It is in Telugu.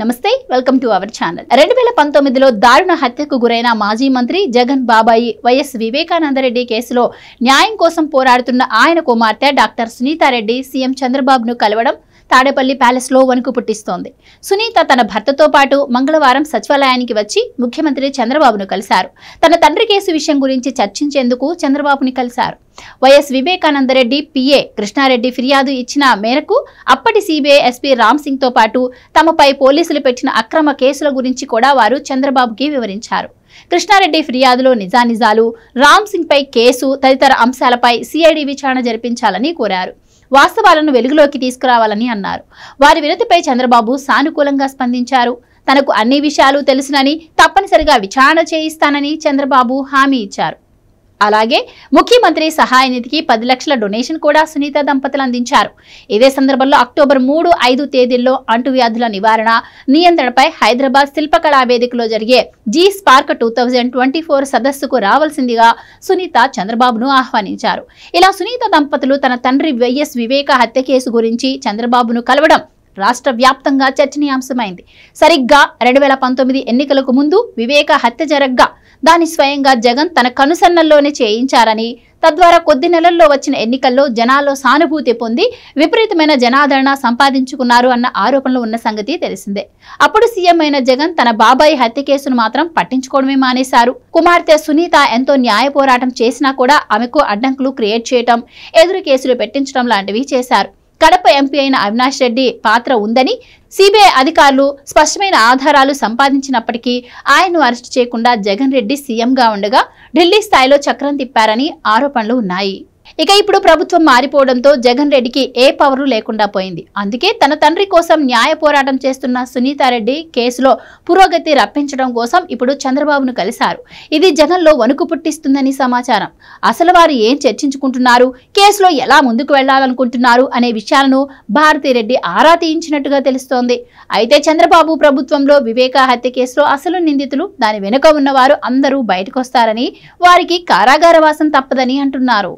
నమస్తే వెల్కమ్ టు అవర్ ఛానల్ రెండు వేల పంతొమ్మిదిలో దారుణ హత్యకు గురైన మాజీ మంత్రి జగన్ బాబాయి వైఎస్ వివేకానందరెడ్డి కేసులో న్యాయం కోసం పోరాడుతున్న ఆయన కుమార్తె డాక్టర్ సునీతారెడ్డి సీఎం చంద్రబాబును కలవడం తాడేపల్లి ప్యాలెస్లో వణుకు పుట్టిస్తోంది సునీత తన భర్తతో పాటు మంగళవారం సచివాలయానికి వచ్చి ముఖ్యమంత్రి చంద్రబాబును కలిశారు తన తండ్రి కేసు విషయం గురించి చర్చించేందుకు చంద్రబాబుని కలిశారు వైఎస్ వివేకానందరెడ్డి పిఏ కృష్ణారెడ్డి ఫిర్యాదు ఇచ్చిన మేరకు అప్పటి సిబిఐ ఎస్పీ రామ్ సింగ్తో పాటు తమపై పోలీసులు పెట్టిన అక్రమ కేసుల గురించి కూడా వారు చంద్రబాబుకి వివరించారు కృష్ణారెడ్డి ఫిర్యాదులో నిజానిజాలు రామ్ సింగ్పై కేసు తదితర అంశాలపై సిఐడి విచారణ జరిపించాలని కోరారు వాస్తవాలను వెలుగులోకి తీసుకురావాలని అన్నారు వారి వినతిపై చంద్రబాబు సానుకూలంగా స్పందించారు తనకు అన్ని విషయాలు తెలుసునని తప్పనిసరిగా విచారణ చేయిస్తానని చంద్రబాబు హామీ ఇచ్చారు అలాగే ముఖ్యమంత్రి సహాయ నిధికి పది లక్షల డొనేషన్ కూడా సునీత దంపతులు అందించారు ఇదే సందర్భంలో అక్టోబర్ మూడు ఐదు తేదీల్లో అంటువ్యాధుల నివారణ నియంత్రణపై హైదరాబాద్ శిల్పకళా వేదికలో జరిగే G Spark two thousand twenty four సదస్సుకు రావాల్సిందిగా సునీత చంద్రబాబును ఆహ్వానించారు ఇలా సునీత దంపతులు తన తండ్రి వైఎస్ వివేక హత్య కేసు గురించి చంద్రబాబును కలవడం రాష్ట్ర వ్యాప్తంగా చర్చనీయాంశమైంది సరిగ్గా రెండు వేల పంతొమ్మిది ఎన్నికలకు ముందు వివేక హత్య జరగ్గా దాని స్వయంగా జగన్ తన కనుసన్నల్లోనే చేయించారని తద్వారా కొద్ది నెలల్లో వచ్చిన ఎన్నికల్లో జనాల్లో సానుభూతి పొంది విపరీతమైన జనాదరణ సంపాదించుకున్నారు అన్న ఆరోపణలు ఉన్న సంగతి తెలిసిందే అప్పుడు సీఎం అయిన జగన్ తన బాబాయి హత్య కేసును మాత్రం పట్టించుకోవడమే మానేశారు కుమార్తె సునీత ఎంతో న్యాయ పోరాటం చేసినా కూడా ఆమెకు అడ్డంకులు క్రియేట్ చేయటం ఎదురు కేసులు పెట్టించడం లాంటివి చేశారు కడప ఎంపీ అయిన అవినాష్ రెడ్డి పాత్ర ఉందని సిబిఐ అధికారులు స్పష్టమైన ఆధారాలు సంపాదించినప్పటికీ ఆయన్ను అరెస్టు చేయకుండా జగన్ రెడ్డి సీఎంగా ఉండగా ఢిల్లీ స్థాయిలో చక్రం తిప్పారని ఆరోపణలు ఉన్నాయి ఇక ఇప్పుడు ప్రభుత్వం మారిపోవడంతో జగన్ రెడ్డికి ఏ పవరు లేకుండా పోయింది అందుకే తన తండ్రి కోసం న్యాయ పోరాటం చేస్తున్న సునీతారెడ్డి కేసులో పురోగతి రప్పించడం కోసం ఇప్పుడు చంద్రబాబును కలిశారు ఇది జగన్లో వణుకు పుట్టిస్తుందని సమాచారం అసలు వారు ఏం చర్చించుకుంటున్నారు కేసులో ఎలా ముందుకు వెళ్లాలనుకుంటున్నారు అనే విషయాలను భారతిరెడ్డి ఆరా తీయించినట్టుగా తెలుస్తోంది అయితే చంద్రబాబు ప్రభుత్వంలో వివేకా హత్య కేసులో అసలు నిందితులు దాని వెనుక ఉన్నవారు అందరూ బయటకొస్తారని వారికి కారాగారవాసం తప్పదని అంటున్నారు